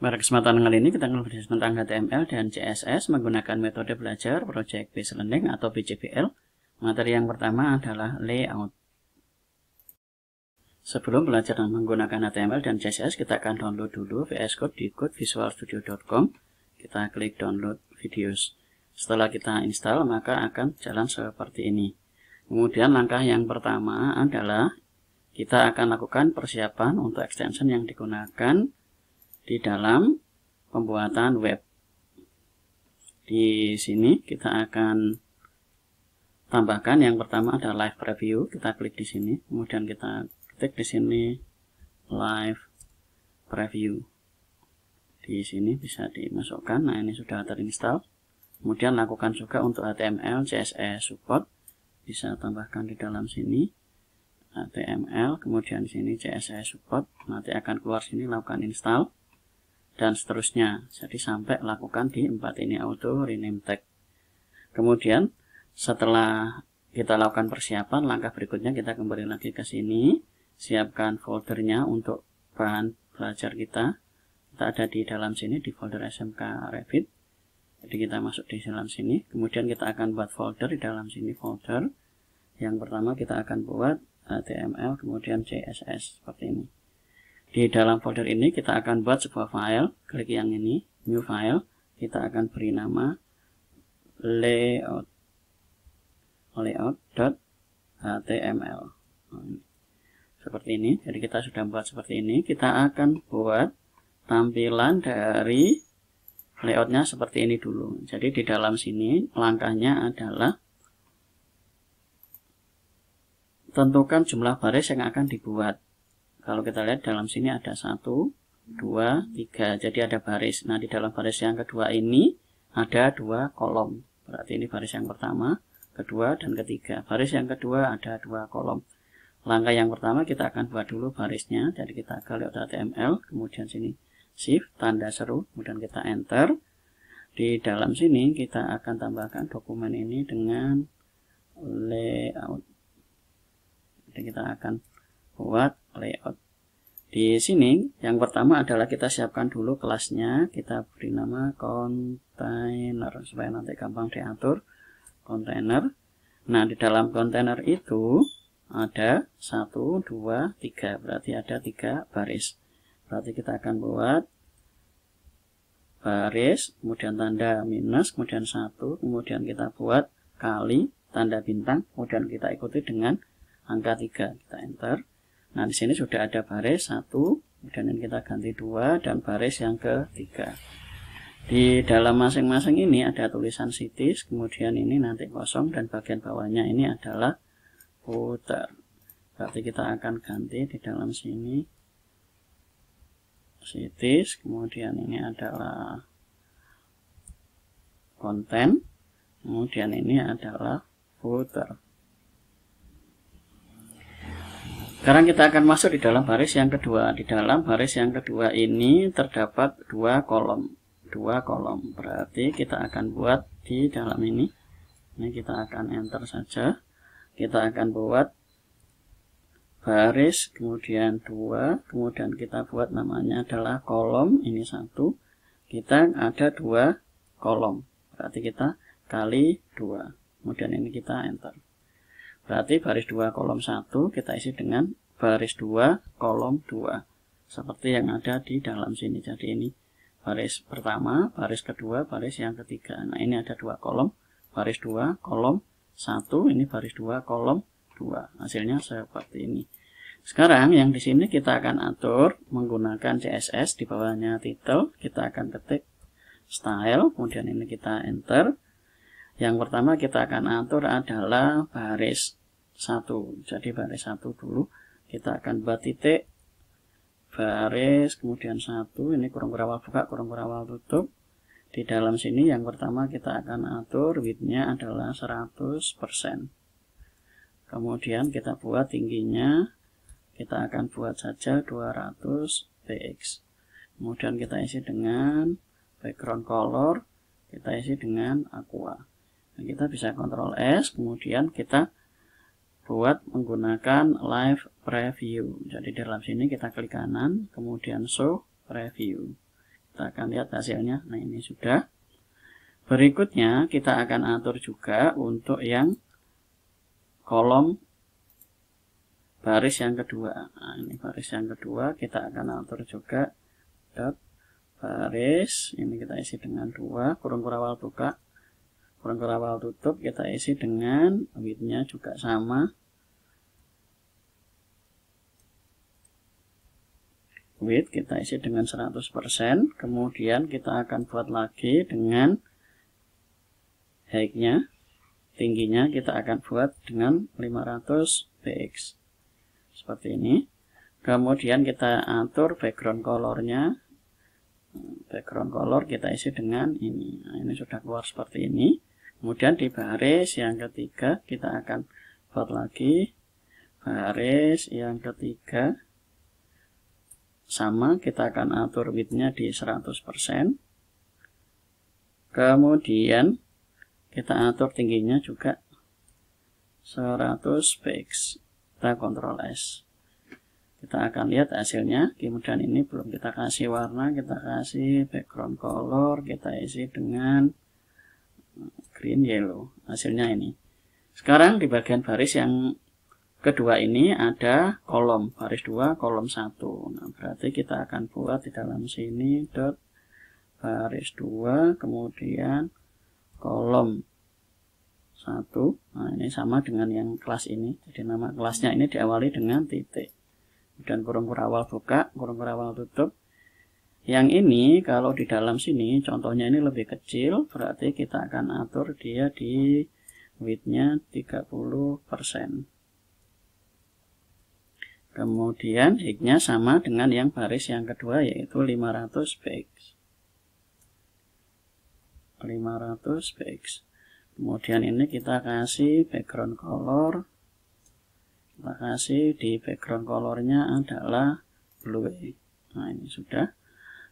Pada kesempatan kali ini kita akan belajar tentang HTML dan CSS menggunakan metode belajar Project Based Learning atau Pjbl. Materi yang pertama adalah layout. Sebelum belajar menggunakan HTML dan CSS, kita akan download dulu VS Code di codevisualstudio.com. Kita klik download videos. Setelah kita install, maka akan jalan seperti ini. Kemudian langkah yang pertama adalah kita akan lakukan persiapan untuk extension yang digunakan di dalam pembuatan web. Di sini kita akan tambahkan yang pertama ada live preview, kita klik di sini, kemudian kita klik di sini live preview. Di sini bisa dimasukkan. Nah, ini sudah terinstall. Kemudian lakukan juga untuk HTML, CSS support. Bisa tambahkan di dalam sini. HTML, kemudian di sini CSS support. Nanti akan keluar sini lakukan install dan seterusnya. Jadi sampai lakukan di empat ini auto rename tag. Kemudian setelah kita lakukan persiapan, langkah berikutnya kita kembali lagi ke sini, siapkan foldernya untuk bahan belajar kita. Kita ada di dalam sini di folder SMK Revit. Jadi kita masuk di dalam sini, kemudian kita akan buat folder di dalam sini folder. Yang pertama kita akan buat HTML kemudian CSS seperti ini. Di dalam folder ini kita akan buat sebuah file, klik yang ini, new file, kita akan beri nama layout layout.html seperti ini. Jadi kita sudah buat seperti ini, kita akan buat tampilan dari layoutnya seperti ini dulu. Jadi di dalam sini langkahnya adalah tentukan jumlah baris yang akan dibuat. Kalau kita lihat dalam sini ada satu, dua, tiga. Jadi ada baris. Nah, di dalam baris yang kedua ini ada dua kolom. Berarti ini baris yang pertama, kedua, dan ketiga. Baris yang kedua ada dua kolom. Langkah yang pertama kita akan buat dulu barisnya. Jadi kita akan ke HTML, kemudian sini shift, tanda seru, kemudian kita enter. Di dalam sini kita akan tambahkan dokumen ini dengan layout. Jadi kita akan buat layout. Di sini yang pertama adalah kita siapkan dulu kelasnya, kita beri nama container supaya nanti gampang diatur container. Nah, di dalam container itu ada 1 2 3, berarti ada tiga baris. Berarti kita akan buat baris, kemudian tanda minus, kemudian satu kemudian kita buat kali tanda bintang, kemudian kita ikuti dengan angka 3. Kita enter. Nah, di sini sudah ada baris satu, kemudian kita ganti dua dan baris yang ketiga. Di dalam masing-masing ini ada tulisan sitis, kemudian ini nanti kosong dan bagian bawahnya ini adalah footer Berarti kita akan ganti di dalam sini situs kemudian ini adalah konten, kemudian ini adalah footer Sekarang kita akan masuk di dalam baris yang kedua. Di dalam baris yang kedua ini terdapat dua kolom. Dua kolom. Berarti kita akan buat di dalam ini. Ini kita akan enter saja. Kita akan buat baris, kemudian dua, kemudian kita buat namanya adalah kolom. Ini satu. Kita ada dua kolom. Berarti kita kali dua. Kemudian ini kita enter. Berarti baris 2 kolom 1 kita isi dengan baris 2 kolom 2. Seperti yang ada di dalam sini. Jadi ini baris pertama, baris kedua, baris yang ketiga. Nah ini ada dua kolom. Baris 2 kolom 1, ini baris 2 kolom 2. Hasilnya seperti ini. Sekarang yang di sini kita akan atur menggunakan CSS di bawahnya title. Kita akan ketik style, kemudian ini kita enter. Yang pertama kita akan atur adalah baris 1. Jadi baris 1 dulu. Kita akan buat titik baris kemudian satu ini kurung kurawal buka kurung kurawal tutup di dalam sini yang pertama kita akan atur widthnya adalah 100% kemudian kita buat tingginya kita akan buat saja 200 px kemudian kita isi dengan background color kita isi dengan aqua nah, kita bisa kontrol S kemudian kita buat menggunakan live preview. Jadi di dalam sini kita klik kanan, kemudian show preview. Kita akan lihat hasilnya. Nah, ini sudah. Berikutnya kita akan atur juga untuk yang kolom baris yang kedua. Nah, ini baris yang kedua kita akan atur juga dot baris. Ini kita isi dengan dua kurung kurawal buka kurang awal tutup kita isi dengan widthnya juga sama width kita isi dengan 100% kemudian kita akan buat lagi dengan height-nya tingginya kita akan buat dengan 500 px seperti ini kemudian kita atur background colornya background color kita isi dengan ini nah, ini sudah keluar seperti ini kemudian di baris yang ketiga kita akan buat lagi baris yang ketiga sama kita akan atur widthnya di 100% kemudian kita atur tingginya juga 100 px kita kontrol S kita akan lihat hasilnya kemudian ini belum kita kasih warna kita kasih background color kita isi dengan green yellow hasilnya ini sekarang di bagian baris yang kedua ini ada kolom baris 2 kolom 1 nah berarti kita akan buat di dalam sini dot baris 2 kemudian kolom 1 nah ini sama dengan yang kelas ini jadi nama kelasnya ini diawali dengan titik dan kurung kurawal buka kurung kurawal tutup yang ini kalau di dalam sini contohnya ini lebih kecil berarti kita akan atur dia di widthnya 30%. Kemudian hignya sama dengan yang baris yang kedua yaitu 500 px. 500 px. Kemudian ini kita kasih background color. Kita kasih di background colornya adalah blue. Nah ini sudah.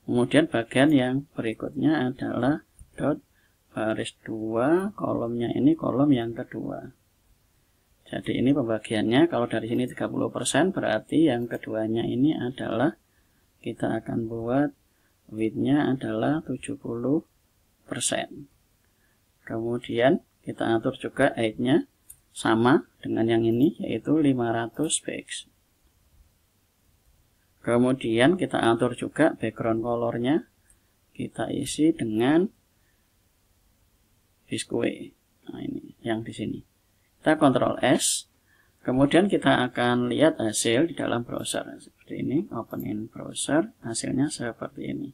Kemudian bagian yang berikutnya adalah dot baris 2, kolomnya ini kolom yang kedua. Jadi ini pembagiannya, kalau dari sini 30% berarti yang keduanya ini adalah kita akan buat widthnya adalah 70%. Kemudian kita atur juga height-nya sama dengan yang ini yaitu 500 px kemudian kita atur juga background colornya kita isi dengan biskuit nah ini yang di sini kita kontrol S kemudian kita akan lihat hasil di dalam browser seperti ini open in browser hasilnya seperti ini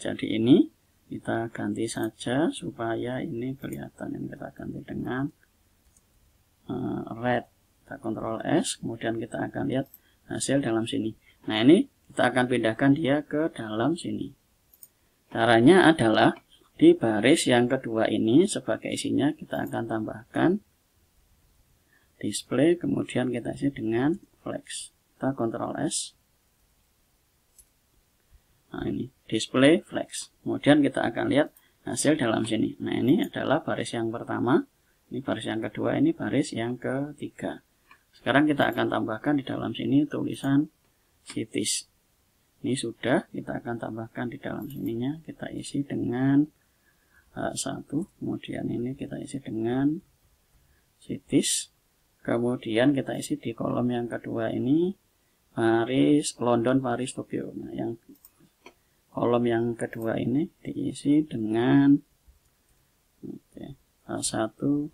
jadi ini kita ganti saja supaya ini kelihatan yang kita ganti dengan eh, red kita kontrol S kemudian kita akan lihat hasil dalam sini Nah ini kita akan pindahkan dia ke dalam sini. Caranya adalah di baris yang kedua ini sebagai isinya kita akan tambahkan display kemudian kita isi dengan flex. Kita kontrol S. Nah ini display flex. Kemudian kita akan lihat hasil dalam sini. Nah ini adalah baris yang pertama, ini baris yang kedua, ini baris yang ketiga. Sekarang kita akan tambahkan di dalam sini tulisan kitis. Ini sudah, kita akan tambahkan di dalam sininya, kita isi dengan H1. Eh, kemudian ini kita isi dengan sitis, kemudian kita isi di kolom yang kedua ini Paris, London, Paris, Tokyo. Nah, yang kolom yang kedua ini diisi dengan okay, eh, satu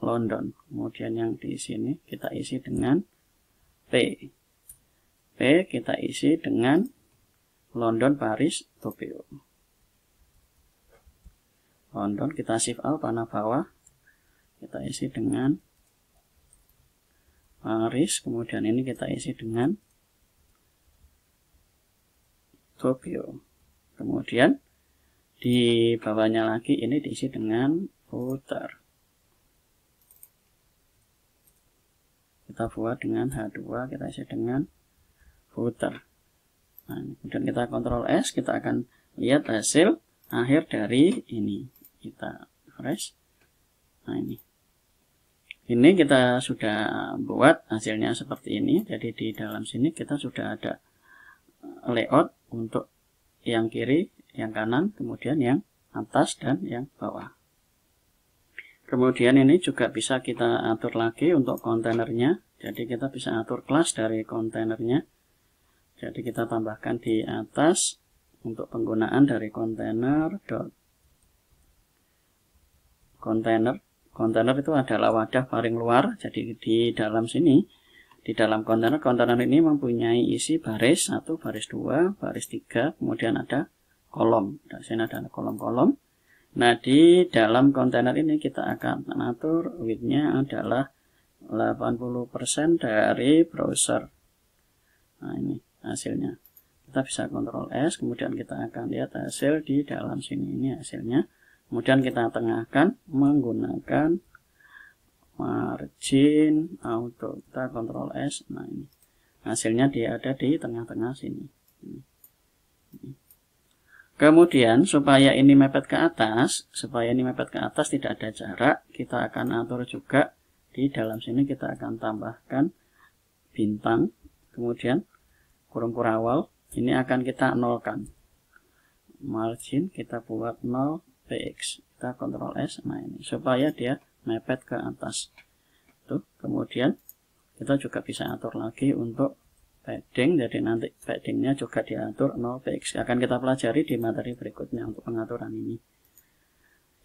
London, kemudian yang di sini kita isi dengan T. P kita isi dengan London, Paris, Tokyo. London kita shift out panah bawah. Kita isi dengan Paris, kemudian ini kita isi dengan Tokyo. Kemudian di bawahnya lagi ini diisi dengan putar. Kita buat dengan H2, kita isi dengan komputer. Nah, kemudian kita kontrol S, kita akan lihat hasil akhir dari ini. Kita refresh. Nah, ini. Ini kita sudah buat hasilnya seperti ini. Jadi di dalam sini kita sudah ada eh, layout untuk yang kiri, yang kanan, kemudian yang atas dan yang bawah. Kemudian ini juga bisa kita atur lagi untuk kontainernya. Jadi kita bisa atur kelas dari kontainernya. Jadi kita tambahkan di atas untuk penggunaan dari kontainer dot kontainer kontainer itu adalah wadah paling luar jadi di dalam sini di dalam kontainer kontainer ini mempunyai isi baris satu baris dua baris tiga kemudian ada kolom di sini ada kolom-kolom nah di dalam kontainer ini kita akan atur widthnya adalah 80% dari browser nah ini hasilnya kita bisa kontrol S kemudian kita akan lihat hasil di dalam sini ini hasilnya kemudian kita tengahkan menggunakan margin auto nah, kita kontrol S nah ini hasilnya dia ada di tengah-tengah sini kemudian supaya ini mepet ke atas supaya ini mepet ke atas tidak ada jarak kita akan atur juga di dalam sini kita akan tambahkan bintang kemudian kurung kurang awal ini akan kita nolkan margin kita buat 0 px kita kontrol s nah ini supaya dia mepet ke atas tuh kemudian kita juga bisa atur lagi untuk padding jadi nanti paddingnya juga diatur 0 px akan kita pelajari di materi berikutnya untuk pengaturan ini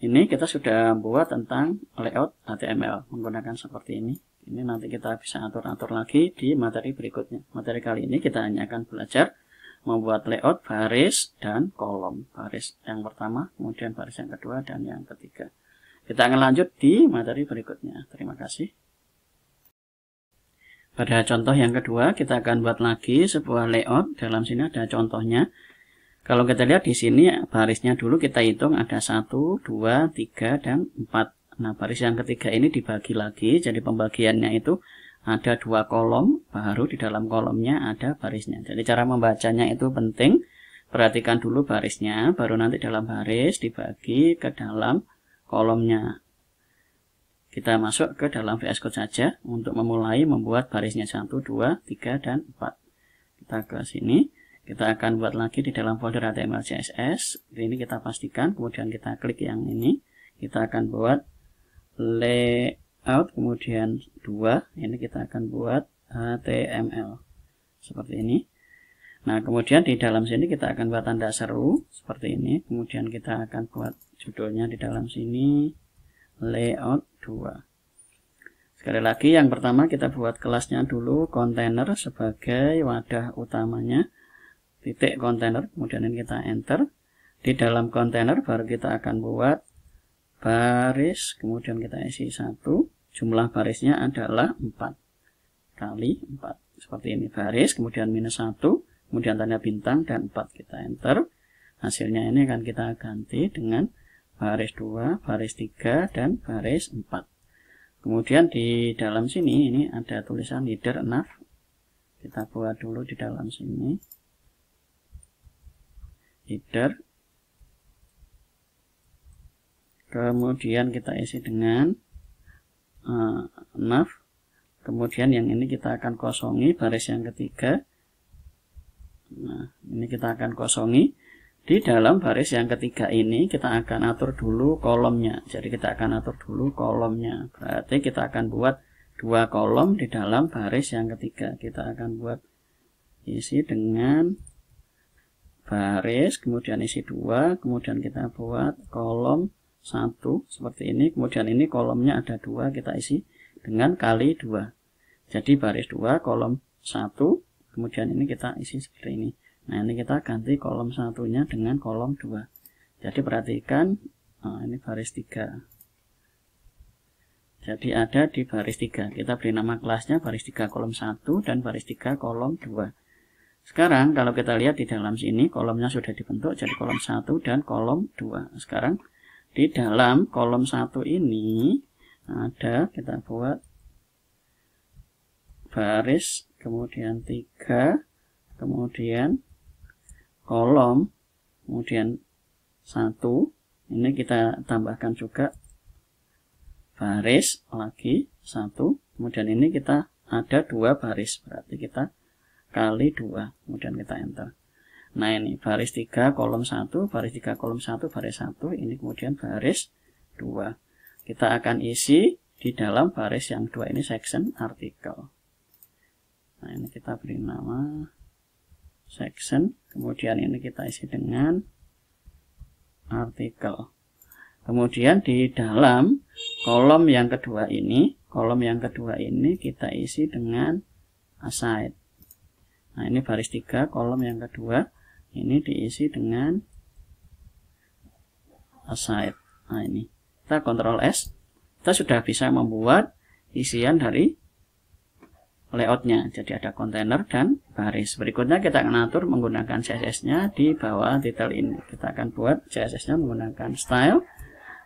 ini kita sudah buat tentang layout HTML menggunakan seperti ini. Ini nanti kita bisa atur-atur lagi di materi berikutnya. Materi kali ini kita hanya akan belajar membuat layout baris dan kolom. Baris yang pertama, kemudian baris yang kedua, dan yang ketiga. Kita akan lanjut di materi berikutnya. Terima kasih. Pada contoh yang kedua, kita akan buat lagi sebuah layout. Dalam sini ada contohnya. Kalau kita lihat di sini barisnya dulu kita hitung ada 1, 2, 3, dan 4. Nah, baris yang ketiga ini dibagi lagi, jadi pembagiannya itu ada dua kolom, baru di dalam kolomnya ada barisnya. Jadi cara membacanya itu penting. Perhatikan dulu barisnya, baru nanti dalam baris dibagi ke dalam kolomnya. Kita masuk ke dalam VS Code saja untuk memulai membuat barisnya 1, 2, 3, dan 4. Kita ke sini kita akan buat lagi di dalam folder HTML CSS ini kita pastikan kemudian kita klik yang ini kita akan buat layout kemudian dua ini kita akan buat HTML seperti ini nah kemudian di dalam sini kita akan buat tanda seru seperti ini kemudian kita akan buat judulnya di dalam sini layout 2 sekali lagi yang pertama kita buat kelasnya dulu container sebagai wadah utamanya titik kontainer kemudian kita enter di dalam kontainer baru kita akan buat baris kemudian kita isi satu jumlah barisnya adalah 4 kali 4 seperti ini baris kemudian minus 1 kemudian tanda bintang dan 4 kita enter hasilnya ini akan kita ganti dengan baris 2 baris 3 dan baris 4 kemudian di dalam sini ini ada tulisan leader enough kita buat dulu di dalam sini header kemudian kita isi dengan uh, eh, enough kemudian yang ini kita akan kosongi baris yang ketiga nah ini kita akan kosongi di dalam baris yang ketiga ini kita akan atur dulu kolomnya jadi kita akan atur dulu kolomnya berarti kita akan buat dua kolom di dalam baris yang ketiga kita akan buat isi dengan baris, kemudian isi dua, kemudian kita buat kolom satu seperti ini, kemudian ini kolomnya ada dua kita isi dengan kali dua. Jadi baris dua, kolom satu, kemudian ini kita isi seperti ini. Nah ini kita ganti kolom satunya dengan kolom dua. Jadi perhatikan, oh, ini baris tiga. Jadi ada di baris tiga. Kita beri nama kelasnya baris tiga kolom satu dan baris tiga kolom dua. Sekarang kalau kita lihat di dalam sini kolomnya sudah dibentuk jadi kolom 1 dan kolom 2. Sekarang di dalam kolom 1 ini ada kita buat baris kemudian 3 kemudian kolom kemudian 1 ini kita tambahkan juga baris lagi 1 kemudian ini kita ada dua baris berarti kita kali 2 kemudian kita enter nah ini baris 3 kolom 1 baris 3 kolom 1 baris 1 ini kemudian baris 2 kita akan isi di dalam baris yang dua ini section artikel nah ini kita beri nama section kemudian ini kita isi dengan artikel kemudian di dalam kolom yang kedua ini kolom yang kedua ini kita isi dengan aside Nah, ini baris 3, kolom yang kedua. Ini diisi dengan aside. Nah, ini. Kita kontrol S. Kita sudah bisa membuat isian dari layoutnya. Jadi ada kontainer dan baris. Berikutnya kita akan atur menggunakan CSS-nya di bawah detail ini. Kita akan buat CSS-nya menggunakan style.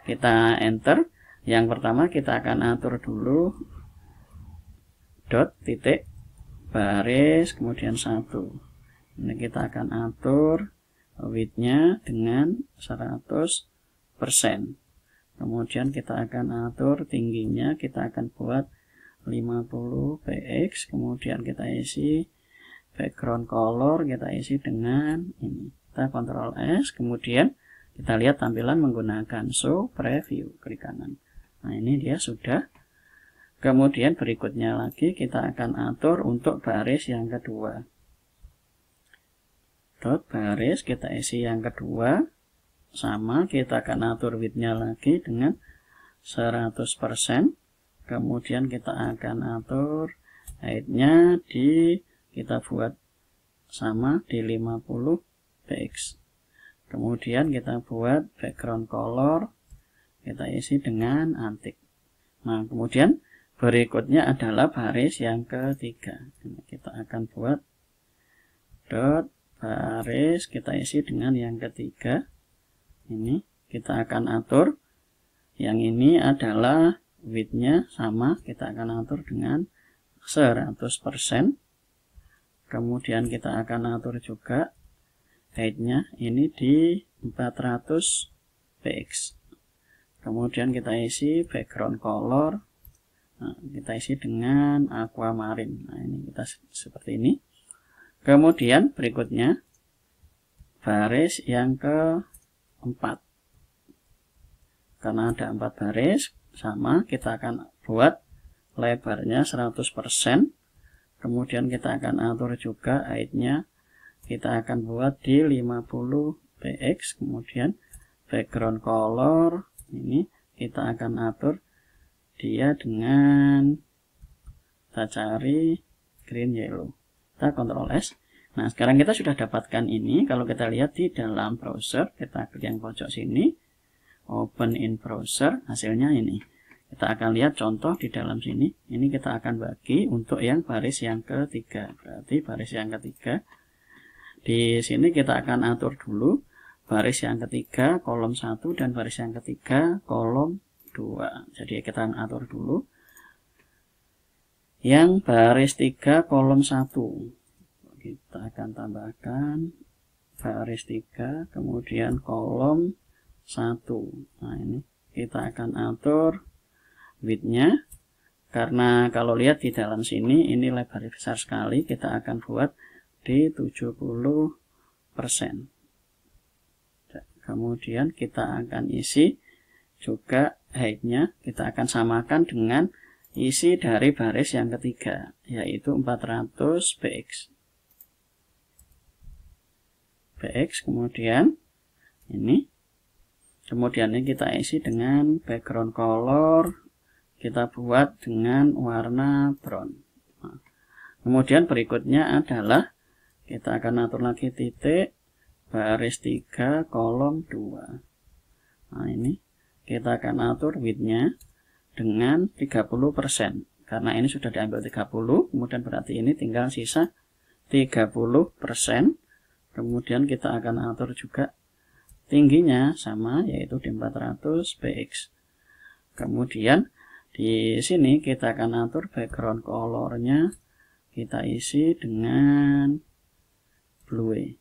Kita enter. Yang pertama kita akan atur dulu dot titik baris kemudian satu ini kita akan atur widthnya dengan 100% kemudian kita akan atur tingginya kita akan buat 50 px kemudian kita isi background color kita isi dengan ini kita kontrol S kemudian kita lihat tampilan menggunakan show preview klik kanan nah ini dia sudah Kemudian berikutnya lagi kita akan atur untuk baris yang kedua. Dot baris kita isi yang kedua. Sama kita akan atur widthnya lagi dengan 100%. Kemudian kita akan atur height-nya di kita buat sama di 50 px. Kemudian kita buat background color kita isi dengan antik. Nah, kemudian Berikutnya adalah baris yang ketiga. Kita akan buat dot baris kita isi dengan yang ketiga. Ini kita akan atur. Yang ini adalah widthnya sama. Kita akan atur dengan 100%. Kemudian kita akan atur juga height-nya. Ini di 400 px. Kemudian kita isi background color Nah, kita isi dengan aquamarine. Nah, ini kita seperti ini. Kemudian berikutnya baris yang ke keempat. Karena ada empat baris, sama kita akan buat lebarnya 100%. Kemudian kita akan atur juga height Kita akan buat di 50 px. Kemudian background color ini kita akan atur dia dengan kita cari green yellow kita kontrol S nah sekarang kita sudah dapatkan ini kalau kita lihat di dalam browser kita klik yang pojok sini open in browser hasilnya ini kita akan lihat contoh di dalam sini ini kita akan bagi untuk yang baris yang ketiga berarti baris yang ketiga di sini kita akan atur dulu baris yang ketiga kolom 1 dan baris yang ketiga kolom 2 jadi kita atur dulu yang baris 3 kolom 1 kita akan tambahkan baris 3 kemudian kolom 1 nah ini kita akan atur widthnya karena kalau lihat di dalam sini ini lebar besar sekali kita akan buat di 70% kemudian kita akan isi juga height-nya kita akan samakan dengan isi dari baris yang ketiga yaitu 400 px px kemudian ini kemudian ini kita isi dengan background color kita buat dengan warna brown kemudian berikutnya adalah kita akan atur lagi titik baris 3 kolom 2 nah ini kita akan atur widthnya dengan 30% karena ini sudah diambil 30 kemudian berarti ini tinggal sisa 30% kemudian kita akan atur juga tingginya sama yaitu di 400 px kemudian di sini kita akan atur background colornya kita isi dengan blue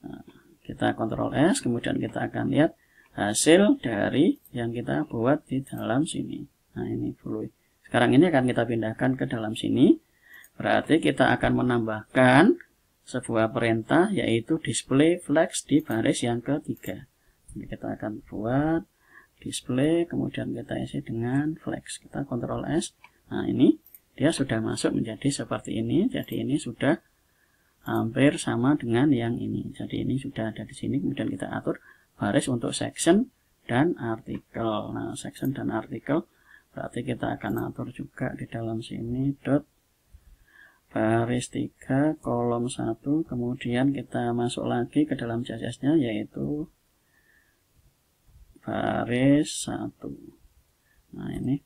nah, kita kontrol S kemudian kita akan lihat hasil dari yang kita buat di dalam sini. Nah, ini fluid. Sekarang ini akan kita pindahkan ke dalam sini. Berarti kita akan menambahkan sebuah perintah yaitu display flex di baris yang ketiga. Ini kita akan buat display, kemudian kita isi dengan flex. Kita kontrol S. Nah, ini dia sudah masuk menjadi seperti ini. Jadi ini sudah hampir sama dengan yang ini. Jadi ini sudah ada di sini, kemudian kita atur baris untuk section dan artikel. Nah, section dan artikel berarti kita akan atur juga di dalam sini dot baris 3 kolom 1 kemudian kita masuk lagi ke dalam CSS-nya yaitu baris 1 nah ini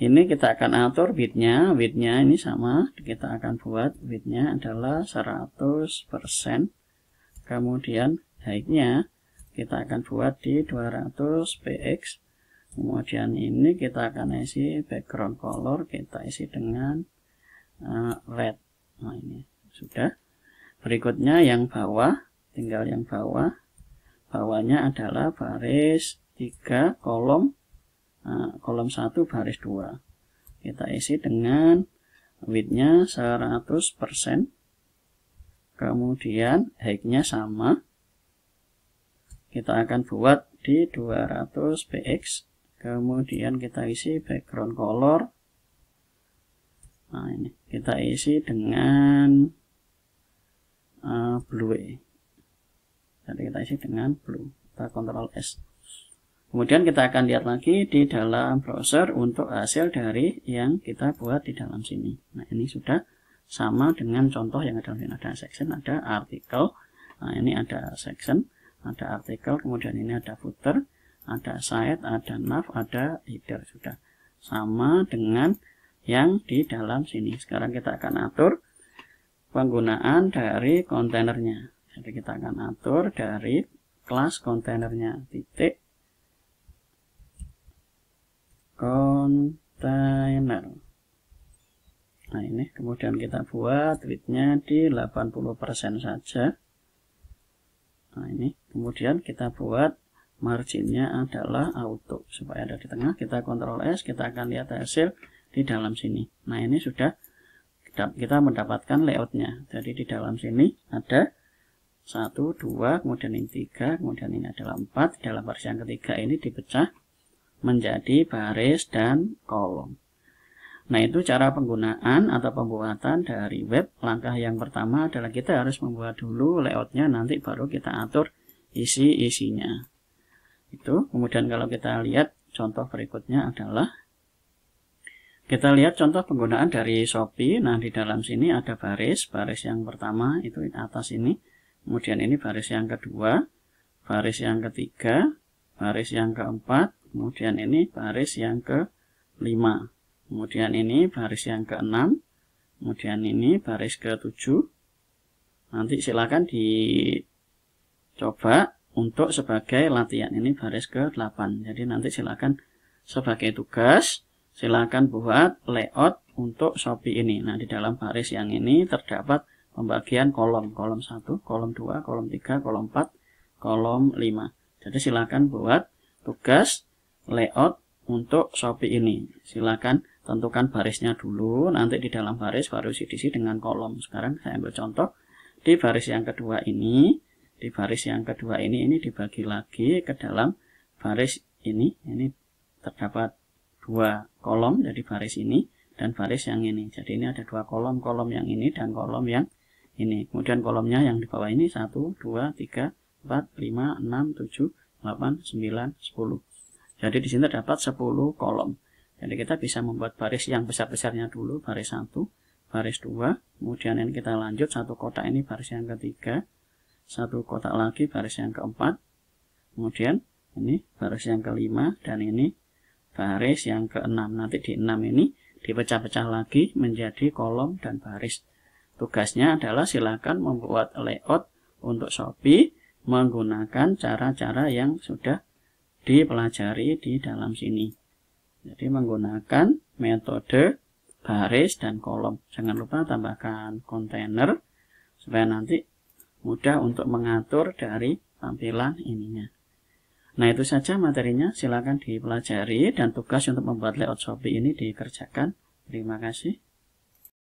ini kita akan atur widthnya widthnya ini sama kita akan buat widthnya adalah 100% kemudian height-nya kita akan buat di 200 px kemudian ini kita akan isi background color kita isi dengan uh, red nah ini sudah berikutnya yang bawah tinggal yang bawah bawahnya adalah baris 3 kolom uh, kolom 1 baris 2 kita isi dengan widthnya 100% kemudian height-nya sama kita akan buat di 200 px kemudian kita isi background color nah ini kita isi dengan uh, blue e. jadi kita isi dengan blue kita kontrol S kemudian kita akan lihat lagi di dalam browser untuk hasil dari yang kita buat di dalam sini nah ini sudah sama dengan contoh yang ada di ada section ada artikel nah ini ada section ada artikel, kemudian ini ada footer, ada site, ada nav, ada header sudah sama dengan yang di dalam sini. Sekarang kita akan atur penggunaan dari kontainernya. Jadi kita akan atur dari kelas kontainernya titik container. Nah ini kemudian kita buat tweetnya di 80% saja. Nah, ini kemudian kita buat marginnya adalah auto supaya ada di tengah kita kontrol S kita akan lihat hasil di dalam sini nah ini sudah kita mendapatkan layoutnya jadi di dalam sini ada 1, 2, kemudian ini 3, kemudian ini adalah 4 dalam baris yang ketiga ini dipecah menjadi baris dan kolom Nah, itu cara penggunaan atau pembuatan dari web. Langkah yang pertama adalah kita harus membuat dulu layoutnya, nanti baru kita atur isi-isinya. Itu. Kemudian kalau kita lihat contoh berikutnya adalah kita lihat contoh penggunaan dari Shopee. Nah, di dalam sini ada baris. Baris yang pertama itu di atas ini. Kemudian ini baris yang kedua, baris yang ketiga, baris yang keempat, kemudian ini baris yang kelima kemudian ini baris yang ke-6, kemudian ini baris ke-7. Nanti silakan dicoba untuk sebagai latihan ini baris ke-8. Jadi nanti silakan sebagai tugas, silakan buat layout untuk Shopee ini. Nah, di dalam baris yang ini terdapat pembagian kolom, kolom 1, kolom 2, kolom 3, kolom 4, kolom 5. Jadi silakan buat tugas layout untuk Shopee ini. Silakan tentukan barisnya dulu nanti di dalam baris baru diisi dengan kolom sekarang saya ambil contoh di baris yang kedua ini di baris yang kedua ini ini dibagi lagi ke dalam baris ini ini terdapat dua kolom jadi baris ini dan baris yang ini jadi ini ada dua kolom kolom yang ini dan kolom yang ini kemudian kolomnya yang di bawah ini 1 2 3 4 5 6 7 8 9 10 jadi di sini terdapat 10 kolom jadi kita bisa membuat baris yang besar-besarnya dulu, baris 1, baris 2, kemudian ini kita lanjut satu kotak ini baris yang ketiga, satu kotak lagi baris yang keempat, kemudian ini baris yang kelima, dan ini baris yang keenam. Nanti di enam ini dipecah-pecah lagi menjadi kolom dan baris. Tugasnya adalah silakan membuat layout untuk Shopee menggunakan cara-cara yang sudah dipelajari di dalam sini. Jadi menggunakan metode baris dan kolom. Jangan lupa tambahkan kontainer supaya nanti mudah untuk mengatur dari tampilan ininya. Nah itu saja materinya, silakan dipelajari dan tugas untuk membuat layout Shopee ini dikerjakan. Terima kasih.